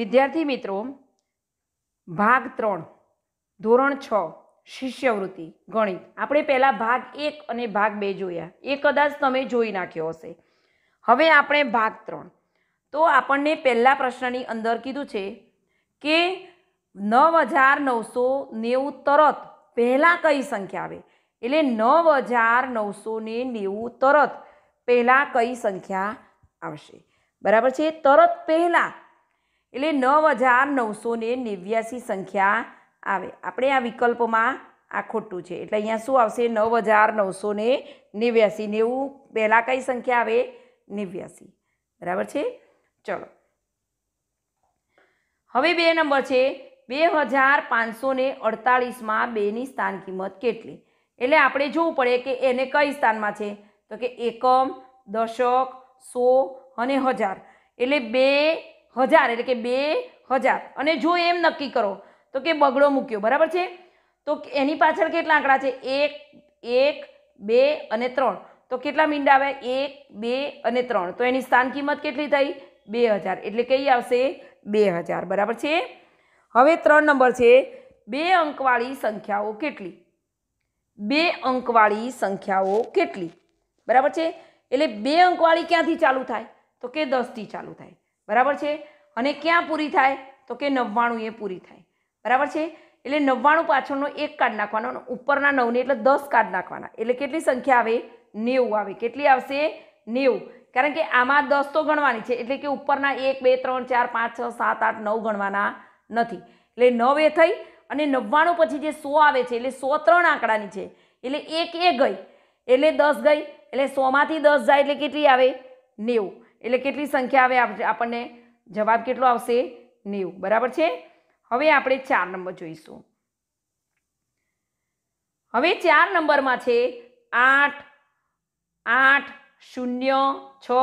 વિદ્યાર્થી મિત્રો ભાગ ત્રણ ધોરણ છ શિષ્યવૃત્તિ ગણિત આપણે પહેલાં ભાગ એક અને ભાગ બે જોયા એ કદાચ તમે જોઈ નાખ્યો હશે હવે આપણે ભાગ ત્રણ તો આપણને પહેલા પ્રશ્નની અંદર કીધું છે કે નવ હજાર નવસો નેવું તરત પહેલાં કઈ સંખ્યા આવે એટલે નવ હજાર નવસો ને નેવું તરત પહેલાં કઈ સંખ્યા આવશે બરાબર છે તરત પહેલાં એટલે નવ હજાર નવસો ને નેવ્યાસી સંખ્યા આવે આપણે આ વિકલ્પમાં આ ખોટું છે એટલે અહીંયા શું આવશે નવ હજાર નવસો ને નેવ્યાસી નેવું પહેલાં કઈ સંખ્યા આવે નેવ્યાસી બરાબર છે ચલો હવે બે નંબર છે બે હજાર પાંચસો ને અડતાળીસમાં બેની સ્થાન કિંમત કેટલી એટલે આપણે જોવું પડે કે એને કઈ સ્થાનમાં છે તો કે એકમ દશક સો અને હજાર એટલે બે હજાર એટલે કે બે હજાર અને જો એમ નક્કી કરો તો કે બગડો મૂક્યો બરાબર છે તો એની પાછળ કેટલા આંકડા છે એક એક બે અને ત્રણ તો કેટલા મીંડા આવે એક બે અને ત્રણ તો એની સ્થાન કિંમત કેટલી થઈ બે હજાર એટલે કઈ આવશે બે હજાર બરાબર છે હવે ત્રણ નંબર છે બે અંકવાળી સંખ્યાઓ કેટલી બે અંકવાળી સંખ્યાઓ કેટલી બરાબર છે એટલે બે અંકવાળી ક્યાંથી ચાલુ થાય તો કે દસથી ચાલુ થાય બરાબર છે અને ક્યાં પૂરી થાય તો કે નવ્વાણું એ પૂરી થાય બરાબર છે એટલે નવ્વાણું પાછળનો એક કાર્ડ નાખવાનો અને ઉપરના નવને એટલે દસ કાર્ડ નાખવાના એટલે કેટલી સંખ્યા આવે નેવું આવે કેટલી આવશે નેવું કારણ કે આમાં દસ તો ગણવાની છે એટલે કે ઉપરના એક બે ત્રણ ચાર પાંચ છ સાત આઠ નવ ગણવાના નથી એટલે નવ એ થઈ અને નવ્વાણું પછી જે સો આવે છે એટલે સો ત્રણ આંકડાની છે એટલે એક એ ગઈ એટલે દસ ગઈ એટલે સોમાંથી દસ જાય એટલે કેટલી આવે નેવું એટલે કેટલી સંખ્યા આવે આપણને જવાબ કેટલો આવશે નેવું બરાબર છે હવે આપણે ચાર નંબર જોઈશું હવે ચાર નંબરમાં છે આઠ આઠ શૂન્ય છ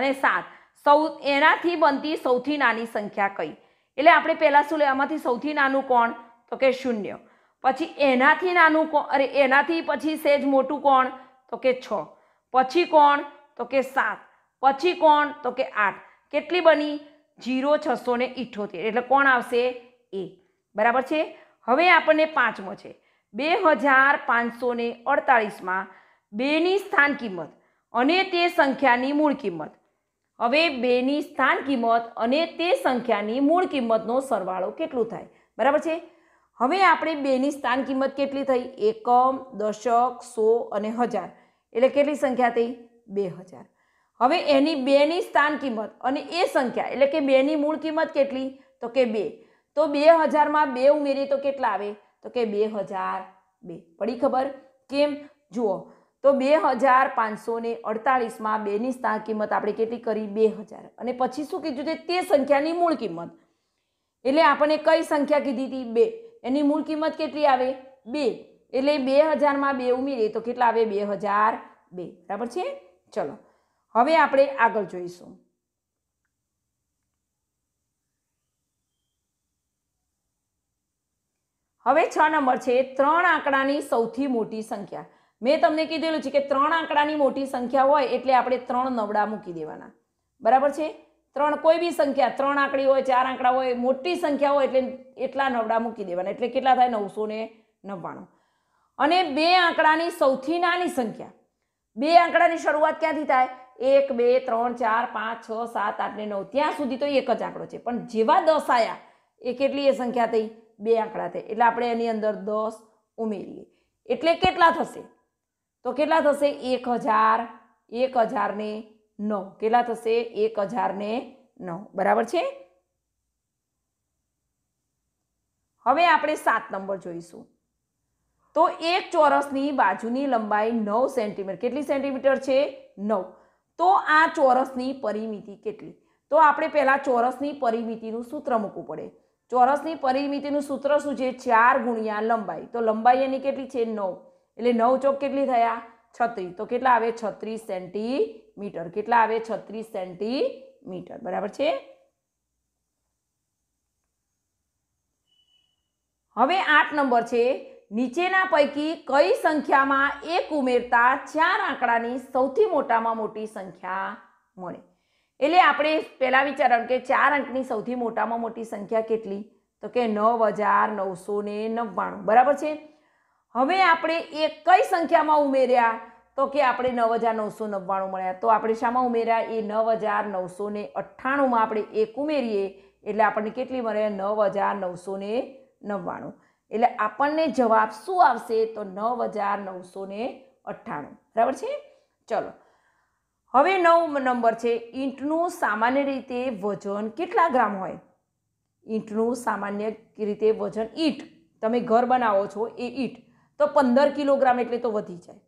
અને સાત સૌ એનાથી બનતી સૌથી નાની સંખ્યા કઈ એટલે આપણે પહેલાં શું લે આમાંથી સૌથી નાનું કોણ તો કે શૂન્ય પછી એનાથી નાનું કોણ અરે એનાથી પછી સહેજ મોટું કોણ તો કે છ પછી કોણ તો કે સાત પછી કોણ તો કે આઠ કેટલી બની જીરો છસો ને ઇઠોતેર એટલે કોણ આવશે એ બરાબર છે હવે આપણને પાંચમો છે બે હજાર પાંચસો ને અડતાળીસમાં બેની સ્થાન કિંમત અને તે સંખ્યાની મૂળ કિંમત હવે બેની સ્થાન કિંમત અને તે સંખ્યાની મૂળ કિંમતનો સરવાળો કેટલું થાય બરાબર છે હવે આપણે બેની સ્થાન કિંમત કેટલી થઈ એકમ દશક સો અને હજાર એટલે કેટલી સંખ્યા થઈ બે હજાર હવે એની બેની સ્થાન કિંમત અને એ સંખ્યા એટલે કે બેની મૂળ કિંમત કેટલી તો કે બે તો બે હજારમાં બે ઉમેરીએ તો કેટલા આવે તો કે બે હજાર બે પડી ખબર કેમ જુઓ તો બે હજાર પાંચસો ને અડતાલીસમાં બેની સ્થાન કિંમત આપણે કેટલી કરી બે હજાર અને પછી શું કીધું છે તે સંખ્યાની મૂળ કિંમત એટલે આપણે કઈ સંખ્યા કીધી હતી બે એની મૂળ કિંમત કેટલી આવે બે એટલે બે હજારમાં બે ઉમેરીએ તો કેટલા આવે બે હજાર બે બરાબર છે ચલો હવે આપણે આગળ જોઈશું હવે છ નંબર છે ત્રણ આંકડાની સૌથી મોટી સંખ્યા મેં તમને કીધેલું છે કે ત્રણ આંકડાની મોટી સંખ્યા હોય એટલે આપણે ત્રણ નવડા મૂકી દેવાના બરાબર છે ત્રણ કોઈ બી સંખ્યા ત્રણ આંકડી હોય ચાર આંકડા હોય મોટી સંખ્યા હોય એટલે એટલા નવડા મૂકી દેવાના એટલે કેટલા થાય નવસો ને નવ્વાણું અને બે આંકડાની સૌથી નાની સંખ્યા બે આંકડાની શરૂઆત ક્યાંથી થાય એક બે ત્રણ ચાર પાંચ છ સાત આઠ ને નવ ત્યાં સુધી તો એક જ આંકડો છે પણ જેવા દસ આવ્યા એ કેટલી એ સંખ્યા થઈ બે આંકડા થઈ એટલે આપણે એની અંદર દસ ઉમેરીએ એટલે કેટલા થશે તો કેટલા થશે એક હજાર એક હજાર ને નવ કેટલા થશે એક હજાર ને નવ બરાબર છે હવે આપણે સાત નંબર જોઈશું તો એક ચોરસની બાજુની લંબાઈ નવ સેન્ટીમીટર કેટલી સેન્ટીમીટર છે નવ તો આ ચોરસની પરિમિતિ કેટલી તો આપણે પહેલાં ચોરસની પરિમિતિનું સૂત્ર મૂકવું પડે ચોરસની પરિમિતિનું સૂત્ર શું છે ચાર ગુણ્યા લંબાઈ તો લંબાઈ એની કેટલી છે નવ એટલે નવ ચોક કેટલી થયા છત્રીસ તો કેટલા આવે છત્રીસ સેન્ટીમીટર કેટલા આવે છત્રીસ સેન્ટીમીટર બરાબર છે હવે આઠ નંબર છે નીચેના પૈકી કઈ સંખ્યામાં એક ઉમેરતા ચાર આંકડાની સૌથી મોટામાં મોટી સંખ્યા મળે એટલે આપણે પહેલાં વિચારણ કે ચાર અંકની સૌથી મોટામાં મોટી સંખ્યા કેટલી તો કે નવ હજાર નવસો ને નવ્વાણું બરાબર છે હવે આપણે એક કઈ સંખ્યામાં ઉમેર્યા તો કે આપણે નવ હજાર નવસો નવ્વાણું મળ્યા તો આપણે શામાં ઉમેર્યા એ નવ હજાર નવસો ને અઠ્ઠાણુંમાં આપણે એક ઉમેરીએ એટલે આપણને કેટલી મળે નવ હજાર નવસો ને નવ્વાણું એટલે આપણને જવાબ શું આવશે તો નવ હજાર નવસો ને અઠ્ઠાણું બરાબર છે ચલો હવે નવ નંબર છે ઈંટનું સામાન્ય રીતે વજન કેટલા ગ્રામ હોય ઈંટનું સામાન્ય રીતે વજન ઈંટ તમે ઘર બનાવો છો એ ઈંટ તો પંદર કિલોગ્રામ એટલે તો વધી જાય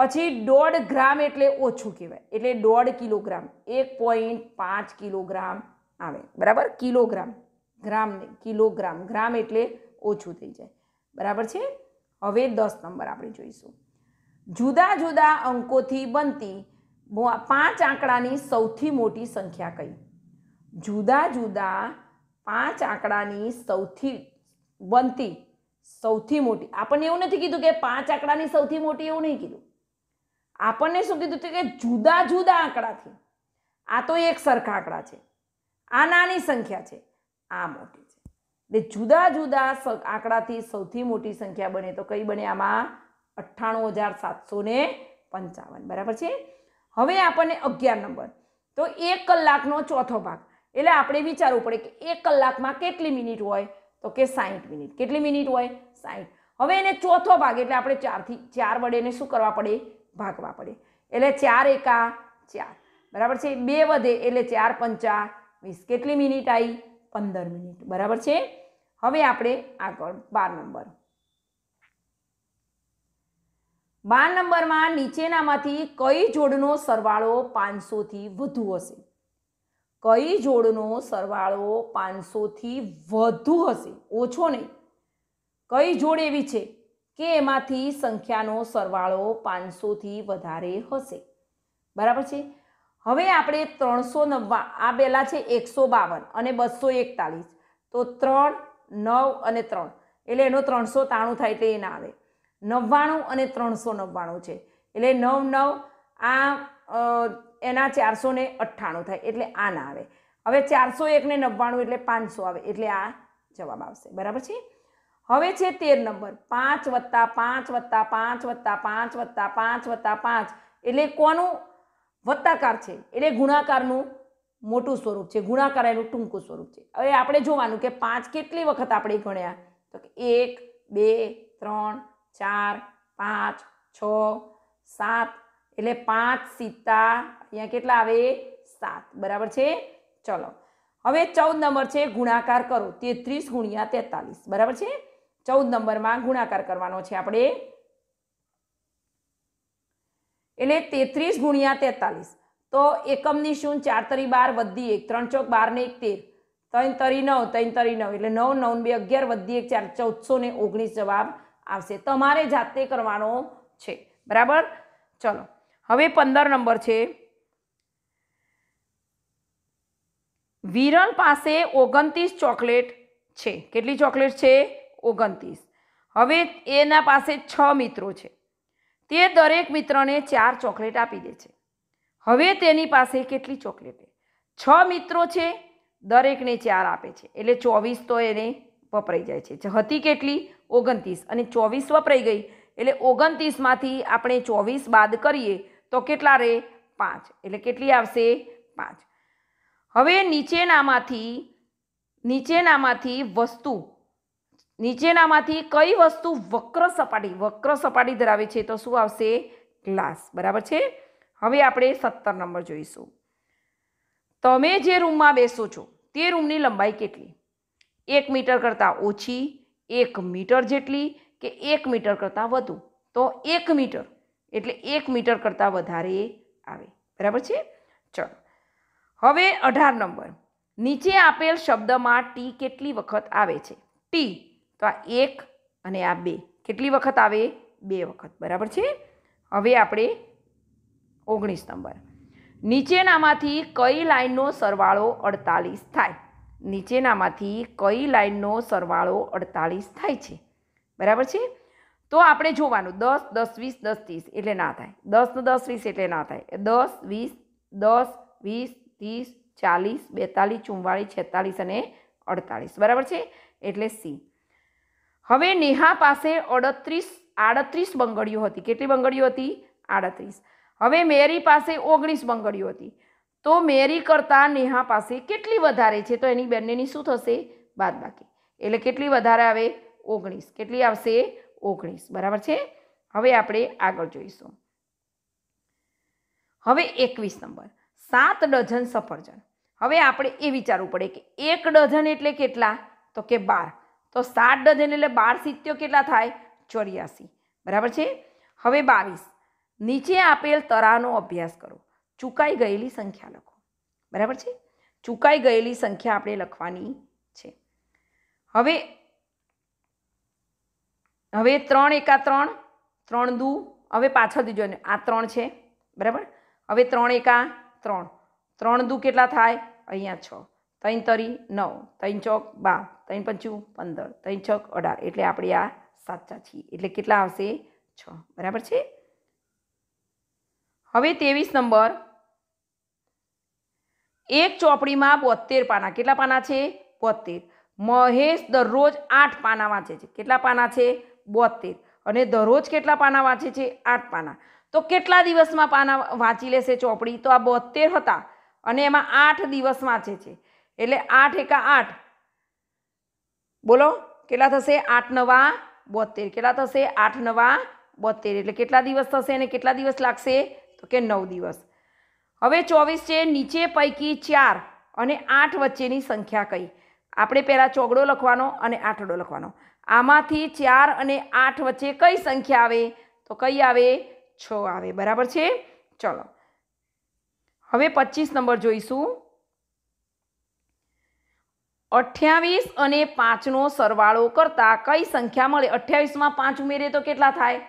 પછી દોઢ ગ્રામ એટલે ઓછું કહેવાય એટલે દોઢ કિલોગ્રામ એક પોઈન્ટ પાંચ કિલોગ્રામ આવે બરાબર કિલોગ્રામ ગ્રામ કિલોગ્રામ ગ્રામ એટલે ઓછું થઈ જાય બરાબર છે હવે દસ નંબર આપણે જોઈશું જુદા જુદા અંકોથી બનતી પાંચ આંકડાની સૌથી મોટી સંખ્યા કઈ જુદા જુદા પાંચ આંકડાની સૌથી બનતી સૌથી મોટી આપણને એવું નથી કીધું કે પાંચ આંકડાની સૌથી મોટી એવું નહીં કીધું આપણને શું કીધું છે કે જુદા જુદા આંકડાથી આ તો એક સરખા આંકડા છે આ નાની સંખ્યા છે આ મોટી એટલે જુદા જુદા આંકડાથી સૌથી મોટી સંખ્યા બને તો કઈ બને આમાં અઠ્ઠાણું હજાર સાતસો ને પંચાવન બરાબર છે હવે આપણને અગિયાર નંબર તો એક કલાકનો ચોથો ભાગ એટલે આપણે વિચારવું પડે કે એક કલાકમાં કેટલી મિનિટ હોય તો કે સાઠ મિનિટ કેટલી મિનિટ હોય સાઠ હવે એને ચોથો ભાગ એટલે આપણે ચારથી ચાર વડે એને શું કરવા પડે ભાગવા પડે એટલે ચાર એકા ચાર બરાબર છે બે વધે એટલે ચાર પંચા વીસ કેટલી મિનિટ આવી પંદર મિનિટ બરાબર છે હવે આપણે આગળ બાર નંબર બાર નંબરમાં નીચેનામાંથી કઈ જોડનો સરવાળો પાંચસોથી વધુ હશે કઈ જોડનો સરવાળો પાંચસોથી વધુ હશે ઓછો નહીં કઈ જોડ એવી છે કે એમાંથી સંખ્યાનો સરવાળો પાંચસોથી વધારે હશે બરાબર છે હવે આપણે ત્રણસો નવ્વા આ પહેલાં છે એકસો બાવન અને બસો એકતાલીસ તો ત્રણ નવ અને ત્રણ એટલે એનો ત્રણસો તાણું થાય એટલે એ ના આવે નવ્વાણું અને ત્રણસો નવ્વાણું છે એટલે નવ નવ આ એના ચારસો ને અઠ્ઠાણું થાય એટલે આ ના આવે હવે ચારસો એકને નવ્વાણું એટલે પાંચસો આવે એટલે આ જવાબ આવશે બરાબર છે હવે છે તેર નંબર પાંચ વત્તા પાંચ વત્તા પાંચ વત્તા પાંચ વત્તા પાંચ વત્તા પાંચ એટલે કોનું વત્તાકાર છે એટલે ગુણાકારનું મોટું સ્વરૂપ છે ગુણાકાર એનું ટૂંકું સ્વરૂપ છે હવે આપણે જોવાનું કે પાંચ કેટલી વખત આપણે ગણ્યા તો કે એક બે ત્રણ ચાર પાંચ છ સાત એટલે પાંચ સીતા અહીંયા કેટલા આવે સાત બરાબર છે ચલો હવે ચૌદ નંબર છે ગુણાકાર કરો તેત્રીસ ગુણ્યા તેતાલીસ બરાબર છે ચૌદ નંબરમાં ગુણાકાર કરવાનો છે આપણે એટલે તેત્રીસ ગુણ્યા તેતાલીસ તો એકમની શું ચાર તરી બાર વધી એક ત્રણ ચોક બાર ને એક તેર ત્રણ તરી નવ ત્રણ તરી નવ એટલે નવ નવ બે અગિયાર વધી એક ચાર ચૌદસો ને ઓગણીસ જવાબ આવશે તમારે જાતે કરવાનો છે બરાબર ચલો હવે પંદર નંબર છે વિરલ પાસે ઓગણત્રીસ ચોકલેટ છે કેટલી ચોકલેટ છે ઓગણત્રીસ હવે એના પાસે છ મિત્રો છે તે દરેક મિત્રને ચાર ચોકલેટ આપી દે છે હવે તેની પાસે કેટલી ચોકલેટ છ મિત્રો છે દરેકને ચાર આપે છે એટલે ચોવીસ તો એને વપરાઈ જાય છે હતી કેટલી ઓગણત્રીસ અને ચોવીસ વપરાઈ ગઈ એટલે ઓગણત્રીસમાંથી આપણે ચોવીસ બાદ કરીએ તો કેટલા રહે પાંચ એટલે કેટલી આવશે પાંચ હવે નીચેનામાંથી નીચેનામાંથી વસ્તુ નીચેનામાંથી કઈ વસ્તુ વક્ર સપાટી વક્ર સપાટી ધરાવે છે તો શું આવશે ગ્લાસ બરાબર છે હવે આપણે સત્તર નંબર જોઈશું તમે જે રૂમમાં બેસો છો તે રૂમની લંબાઈ કેટલી એક મીટર કરતાં ઓછી એક મીટર જેટલી કે એક મીટર કરતાં વધુ તો એક મીટર એટલે એક મીટર કરતાં વધારે આવે બરાબર છે ચલો હવે અઢાર નંબર નીચે આપેલ શબ્દમાં ટી કેટલી વખત આવે છે ટી તો આ એક અને આ બે કેટલી વખત આવે બે વખત બરાબર છે હવે આપણે ઓગણીસ નંબર નીચેનામાંથી કઈ લાઇનનો સરવાળો અડતાલીસ થાય નીચેનામાંથી કઈ લાઇનનો સરવાળો અડતાલીસ થાય છે બરાબર છે તો આપણે જોવાનું દસ દસ વીસ દસ ત્રીસ એટલે ના થાય દસ દસ વીસ એટલે ના થાય દસ વીસ દસ વીસ ત્રીસ ચાલીસ બેતાલીસ ચુમ્માળીસ છેતાલીસ અને અડતાલીસ બરાબર છે એટલે સી હવે નેહા પાસે અડત્રીસ આડત્રીસ બંગડીઓ હતી કેટલી બંગડીઓ હતી આડત્રીસ હવે મેરી પાસે ઓગણીસ બંગડીઓ હતી તો મેરી કરતાં નેહા પાસે કેટલી વધારે છે તો એની બંનેની શું થશે બાદબાકી એટલે કેટલી વધારે આવે ઓગણીસ કેટલી આવશે ઓગણીસ બરાબર છે હવે આપણે આગળ જોઈશું હવે એકવીસ નંબર સાત ડઝન સફરજન હવે આપણે એ વિચારવું પડે કે એક ડઝન એટલે કેટલા તો કે બાર તો સાત ડઝન એટલે બાર સિત્યો કેટલા થાય ચોર્યાસી બરાબર છે હવે બાવીસ નીચે આપેલ તરાનો અભ્યાસ કરો ચૂકાઈ ગયેલી સંખ્યા લખો બરાબર છે ચૂકાઈ ગયેલી સંખ્યા આપણે લખવાની છે હવે હવે ત્રણ એકા ત્રણ ત્રણ દુ હવે પાછળ પાછળથી જોઈને આ ત્રણ છે બરાબર હવે ત્રણ એકા ત્રણ ત્રણ દુ કેટલા થાય અહીંયા છ ત્રણ તરી નવ ત્રણ ચોક બાર ત્રણ પંચું પંદર ત્રણ છક અઢાર એટલે આપણે આ સાચા છીએ એટલે કેટલા આવશે છ બરાબર છે હવે ત્રેવીસ નંબર એક ચોપડીમાં બોતેર પાના કેટલા પાના છે બોતેર મહેશ દરરોજ આઠ પાના વાંચે છે કેટલા પાના છે બોતેર અને દરરોજ કેટલા પાના વાંચે છે આઠ પાના તો કેટલા દિવસમાં પાના વાંચી લેશે ચોપડી તો આ બોતેર હતા અને એમાં આઠ દિવસ વાંચે છે એટલે આઠ એકા આઠ બોલો કેટલા થશે આઠ નવા બોતેર કેટલા થશે આઠ નવા બોતેર એટલે કેટલા દિવસ થશે અને કેટલા દિવસ લાગશે તો કે નવ દિવસ હવે ચોવીસ છે નીચે પૈકી ચાર અને આઠ વચ્ચેની સંખ્યા કઈ આપણે પહેલાં ચોગડો લખવાનો અને આઠડો લખવાનો આમાંથી ચાર અને આઠ વચ્ચે કઈ સંખ્યા આવે તો કઈ આવે છ આવે બરાબર છે ચલો હવે પચીસ નંબર જોઈશું અઠ્યાવીસ અને પાંચનો સરવાળો કરતાં કઈ સંખ્યા મળે અઠ્યાવીસમાં પાંચ ઉમેરીએ તો કેટલા થાય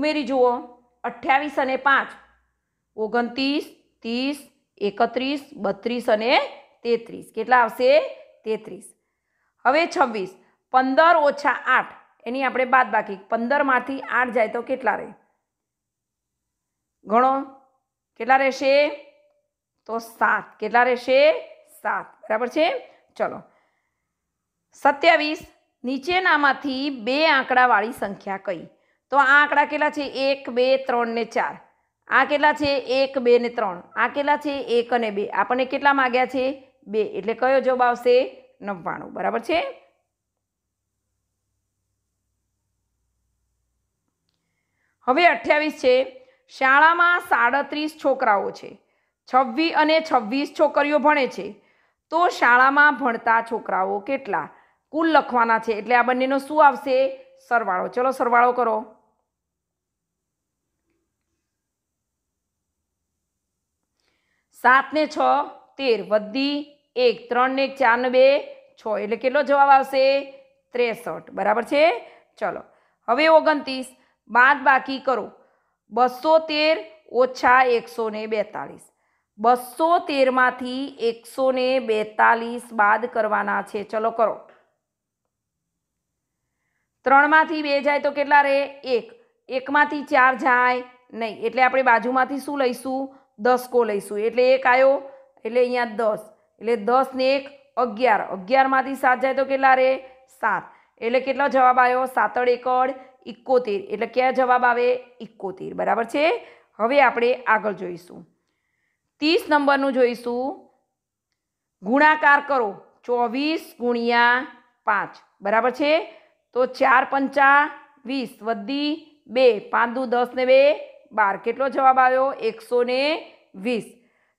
ઉમેરી જુઓ અઠ્યાવીસ અને પાંચ ઓગણત્રીસ ત્રીસ એકત્રીસ બત્રીસ અને તેત્રીસ કેટલા આવશે તેત્રીસ હવે છવ્વીસ પંદર ઓછા આઠ એની આપણે બાદ બાકી પંદરમાંથી આઠ જાય તો કેટલા રહે ગણો કેટલા રહેશે તો સાત કેટલા રહેશે સાત બરાબર છે ચલો સત્યાવીસ નીચેનામાંથી બે આંકડાવાળી સંખ્યા કઈ તો આ આંકડા કેટલા છે એક બે ત્રણ ને ચાર આ કેટલા છે એક બે ને ત્રણ આ કેટલા છે એક અને બે આપણને કેટલા માગ્યા છે બે એટલે કયો જવાબ આવશે નવ્વાણું બરાબર છે હવે અઠ્યાવીસ છે શાળામાં સાડત્રીસ છોકરાઓ છે છવ્વીસ અને છવ્વીસ છોકરીઓ ભણે છે તો શાળામાં ભણતા છોકરાઓ કેટલા કુલ લખવાના છે એટલે આ બંનેનો શું આવશે સરવાળો ચલો સરવાળો કરો સાત ને છ તેર વધી એક ત્રણ ને એક ચાર ને બે છ એટલે કેટલો જવાબ આવશે ત્રેસઠ બરાબર છે ચલો હવે ઓગણત્રીસ બાદ બાકી કરો બસો તેર ઓછા એકસો ને બેતાળીસ બસો તેરમાંથી એકસો ને બેતાલીસ બાદ કરવાના છે ચલો કરો ત્રણમાંથી બે જાય તો કેટલા રહે એક એકમાંથી ચાર જાય નહીં એટલે આપણે બાજુમાંથી શું લઈશું દસકો લઈશું એટલે એક આવ્યો એટલે અહીંયા દસ એટલે દસ ને એક અગિયાર અગિયારમાંથી સાત જાય તો કેટલા રહે સાત એટલે કેટલો જવાબ આવ્યો સાતડ એકડ ઇકોતેર એટલે ક્યાં જવાબ આવે ઇકોતેર બરાબર છે હવે આપણે આગળ જોઈશું ત્રીસ નંબરનું જોઈશું ગુણાકાર કરો ચોવીસ ગુણ્યા પાંચ બરાબર છે તો ચાર પંચા વીસ વધી બે પાંચ દુ દસ ને બે બાર કેટલો જવાબ આવ્યો એકસો ને વીસ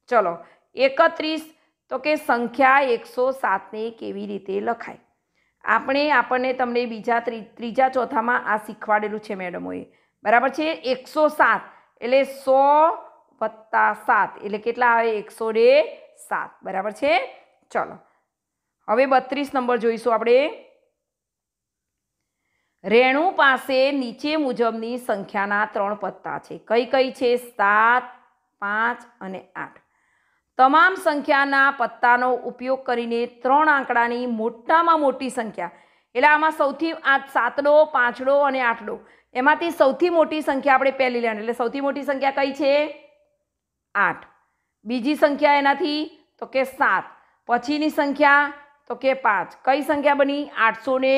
ચલો એકત્રીસ તો કે સંખ્યા એકસો સાતને કેવી રીતે લખાય આપણે આપણને તમને બીજા ત્રીજા ચોથામાં આ શીખવાડેલું છે મેડમોએ બરાબર છે એકસો સાત એટલે સો વત્તા સાત એટલે કેટલા આવે એકસો ને સાત બરાબર છે ચલો હવે બત્રીસ નંબર જોઈશું આપણે રેણુ પાસે નીચે મુજબની સંખ્યાના ત્રણ પત્તા છે કઈ કઈ છે સાત પાંચ અને આઠ તમામ સંખ્યાના પત્તાનો ઉપયોગ કરીને ત્રણ આંકડાની મોટામાં મોટી સંખ્યા એટલે આમાં સૌથી આ સાતડો પાંચડો અને આઠડો એમાંથી સૌથી મોટી સંખ્યા આપણે પહેલી લેવાની એટલે સૌથી મોટી સંખ્યા કઈ છે આઠ બીજી સંખ્યા એનાથી તો કે સાત પછીની સંખ્યા તો કે પાંચ કઈ સંખ્યા બની આઠસો ને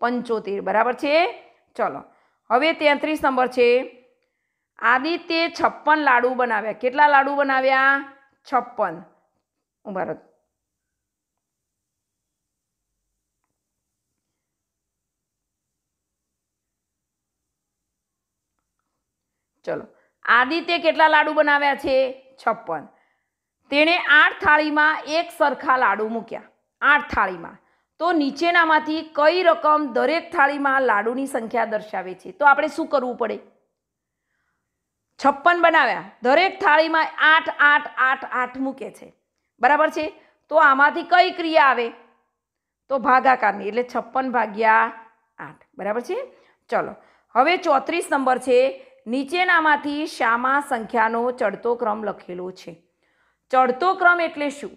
પંચોતેર બરાબર છે ચલો હવે તેત્રીસ નંબર છે આદિત્ય છપ્પન લાડુ બનાવ્યા કેટલા લાડુ બનાવ્યા છપ્પન ઉભા ચલો આદિત્ય કેટલા લાડુ બનાવ્યા છે છપ્પન તેણે આઠ થાળીમાં એક સરખા લાડુ મૂક્યા આઠ થાળીમાં તો નીચેનામાંથી કઈ રકમ દરેક થાળીમાં લાડુની સંખ્યા દર્શાવે છે તો આપણે શું કરવું પડે છપ્પન બનાવ્યા દરેક થાળીમાં આઠ આઠ આઠ આઠ મૂકે છે બરાબર છે તો આમાંથી કઈ ક્રિયા આવે તો ભાગાકારની એટલે છપ્પન ભાગ્યા આઠ બરાબર છે ચલો હવે ચોત્રીસ નંબર છે નીચેનામાંથી શામાં સંખ્યાનો ચડતો ક્રમ લખેલો છે ચડતો ક્રમ એટલે શું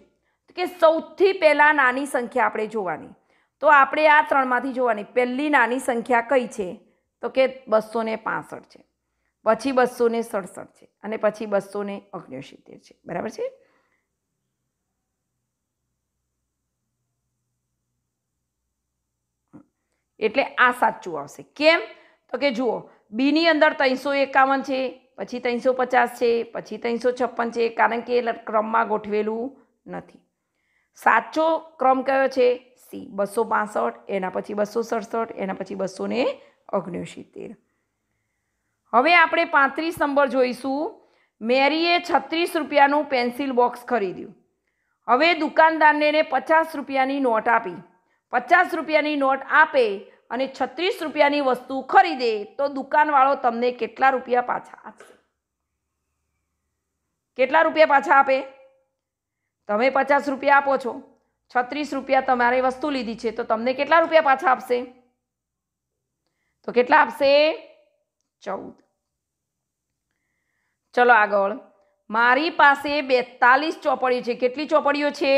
કે સૌથી પહેલાં નાની સંખ્યા આપણે જોવાની તો આપણે આ ત્રણમાંથી જોવાની પહેલી નાની સંખ્યા કઈ છે તો કે બસો ને પાસઠ છે પછી બસો ને સડસઠ છે અને પછી બસો ને ઓગણસિત્તેર છે બરાબર છે એટલે આ સાચું આવશે કેમ તો કે જુઓ બીની અંદર ત્રણસો એકાવન છે પછી ત્રણસો પચાસ છે પછી ત્રણસો છપ્પન છે કારણ કે એ ક્રમમાં ગોઠવેલું નથી સાચો ક્રમ કયો છે સી બસો પાસઠ એના પછી બસો સડસઠ એના પછી બસો ને ઓગણસિત્તેર હવે આપણે પાંત્રીસ નંબર જોઈશું મેરીએ છત્રીસ રૂપિયાનું પેન્સિલ બોક્સ ખરીદ્યું હવે દુકાનદારને પચાસ રૂપિયાની નોટ આપી પચાસ રૂપિયાની નોટ આપે અને છત્રીસ રૂપિયાની વસ્તુ ખરીદે તો દુકાનવાળો તમને કેટલા રૂપિયા પાછા આપશે કેટલા રૂપિયા પાછા આપે તમે પચાસ રૂપિયા આપો છો છત્રીસ રૂપિયા તમારે વસ્તુ લીધી છે તો તમને કેટલા રૂપિયા પાછા આપશે તો કેટલા આપશે ચૌદ ચલો આગળ મારી પાસે બેતાલીસ ચોપડીઓ છે કેટલી ચોપડીઓ છે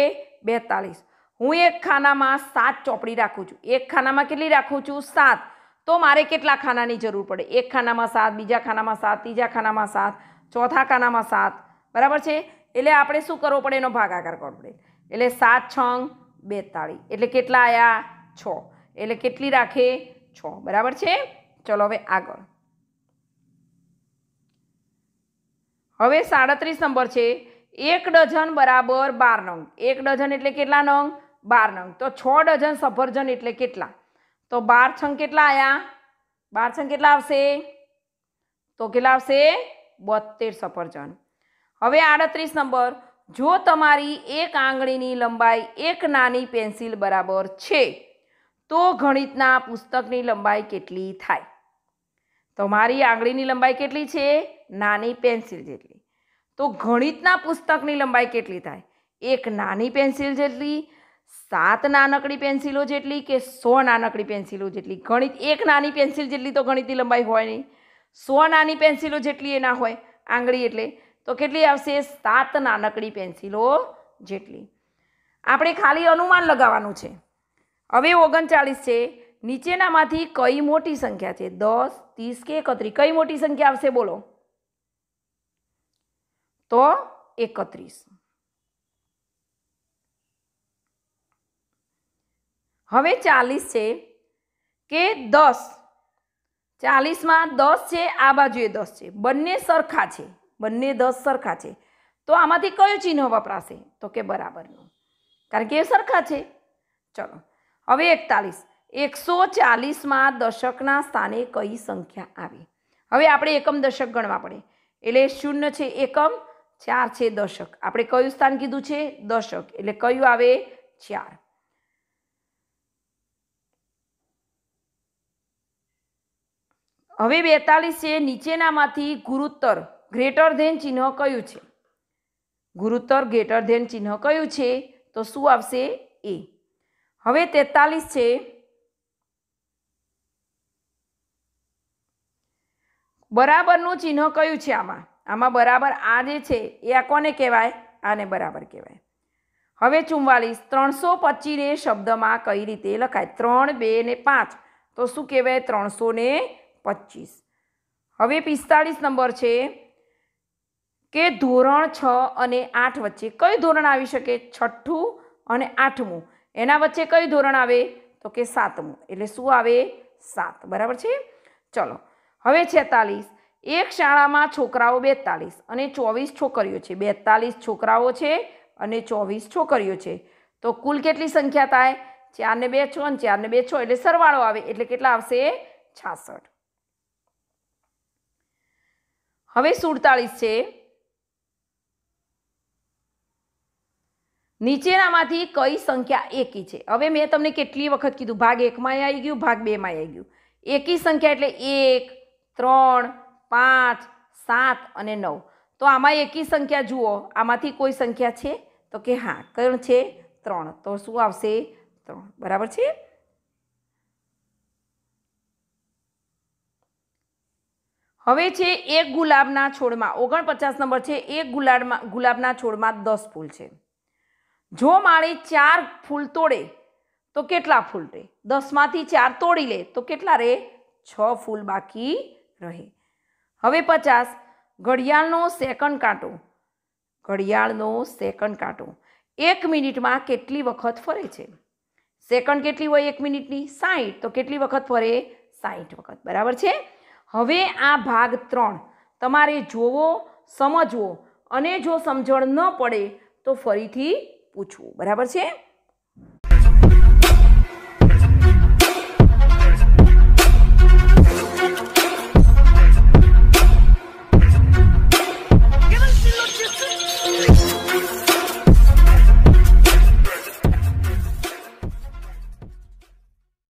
બેતાલીસ હું એક ખાનામાં સાત ચોપડી રાખું છું એક ખાનામાં કેટલી રાખું છું સાત તો મારે કેટલા ખાનાની જરૂર પડે એક ખાનામાં સાત બીજા ખાનામાં સાત ત્રીજા ખાનામાં સાત ચોથા ખાનામાં સાત બરાબર છે એટલે આપણે શું કરવો પડે એનો ભાગાકાર કરવો પડે એટલે સાત છંગ બેતાળી એટલે કેટલા આવ્યા છ એટલે કેટલી રાખે છ બરાબર છે ચલો હવે આગળ હવે સાડત્રીસ નંબર છે એક ડઝન બરાબર બાર નંગ એક ડઝન એટલે કેટલા નંગ બાર નંગ તો છ ડઝન સફરજન એટલે કેટલા તો બાર છંગ કેટલા આવ્યા બાર છંગ કેટલા આવશે તો કેટલા આવશે બોતેર સફરજન હવે આડત્રીસ નંબર જો તમારી એક આંગળીની લંબાઈ એક નાની પેન્સિલ બરાબર છે તો ગણિતના પુસ્તકની લંબાઈ કેટલી થાય તમારી આંગળીની લંબાઈ કેટલી છે નાની પેન્સિલ જેટલી તો ગણિતના પુસ્તકની લંબાઈ કેટલી થાય એક નાની પેન્સિલ જેટલી સાત નાનકડી પેન્સિલો જેટલી કે સો નાનકડી પેન્સિલો જેટલી ગણિત એક નાની પેન્સિલ જેટલી તો ગણિતની લંબાઈ હોય નહીં સો નાની પેન્સિલો જેટલી એના હોય આંગળી એટલે તો કેટલી આવશે સાત નાનકડી પેન્સિલો જેટલી આપણે ખાલી અનુમાન લગાવવાનું છે હવે ઓગણચાળીસ છે નીચેનામાંથી કઈ મોટી સંખ્યા છે દસ ત્રીસ કે એકત્રીસ કઈ મોટી સંખ્યા આવશે બોલો તો એકત્રીસ હવે ચાલીસ છે કે દસ ચાલીસમાં દસ છે આ બાજુએ દસ છે બંને સરખા છે બંને દસ સરખા છે તો આમાંથી કયું ચિહ્ન વપરાશે તો કે બરાબરનું કારણ કે એ સરખા છે ચલો હવે એકતાલીસ એકસો ચાલીસમાં દશકના સ્થાને કઈ સંખ્યા આવી હવે આપણે એકમ દશક ગણવા પડે એટલે શૂન્ય છે એકમ ચાર છે દશક આપણે કયું સ્થાન કીધું છે દશક એટલે કયું આવે ચાર હવે બેતાલીસે નીચેનામાંથી ગુરુત્તર ગ્રેટર ધેન ચિહ્ન કયું છે ગુરુત્તર ગ્રેટર ધેન ચિહ્ન કયું છે તો શું આવશે એ હવે તેતાલીસ છે બરાબરનું ચિહ્ન કયું છે આમાં આમાં બરાબર આ જે છે એ આ કોને કહેવાય આને બરાબર કહેવાય હવે ચુમ્વાલીસ ત્રણસો પચીને શબ્દમાં કઈ રીતે લખાય ત્રણ બે ને પાંચ તો શું કહેવાય ત્રણસો ને પચીસ હવે પિસ્તાળીસ નંબર છે કે ધોરણ છ અને આઠ વચ્ચે કયું ધોરણ આવી શકે છઠ્ઠું અને આઠમું એના વચ્ચે કયું ધોરણ આવે તો કે સાતમું એટલે શું આવે સાત બરાબર છે ચલો હવે છેતાલીસ એક શાળામાં છોકરાઓ બેતાલીસ અને ચોવીસ છોકરીઓ છે બેતાલીસ છોકરાઓ છે અને ચોવીસ છોકરીઓ છે તો કુલ કેટલી સંખ્યા થાય ચારને બે છ અને ચાર બે છ એટલે સરવાળો આવે એટલે કેટલા આવશે છાસઠ હવે સુડતાળીસ છે નીચેનામાંથી કઈ સંખ્યા એકી છે હવે મેં તમને કેટલી વખત કીધું ભાગ એકમાં આવી ગયું ભાગ બેમાં આવી ગયું એકી સંખ્યા એટલે એક ત્રણ પાંચ સાત અને નવ તો આમાં એકી સંખ્યા જુઓ આમાંથી કોઈ સંખ્યા છે તો કે હા કયો છે ત્રણ તો શું આવશે ત્રણ બરાબર છે હવે છે એક ગુલાબના છોડમાં ઓગણપચાસ નંબર છે એક ગુલાબમાં ગુલાબના છોડમાં દસ ફૂલ છે જો મારે ચાર ફૂલ તોડે તો કેટલા ફૂલ રહે દસમાંથી ચાર તોડી લે તો કેટલા રહે છ ફૂલ બાકી રહે હવે પચાસ ઘડિયાળનો સેકન્ડ કાંટો ઘડિયાળનો સેકન્ડ કાંટો એક મિનિટમાં કેટલી વખત ફરે છે સેકન્ડ કેટલી હોય એક મિનિટની સાઠ તો કેટલી વખત ફરે સાઠ વખત બરાબર છે હવે આ ભાગ ત્રણ તમારે જોવો સમજવો અને જો સમજણ ન પડે તો ફરીથી પૂછવું બરાબર છે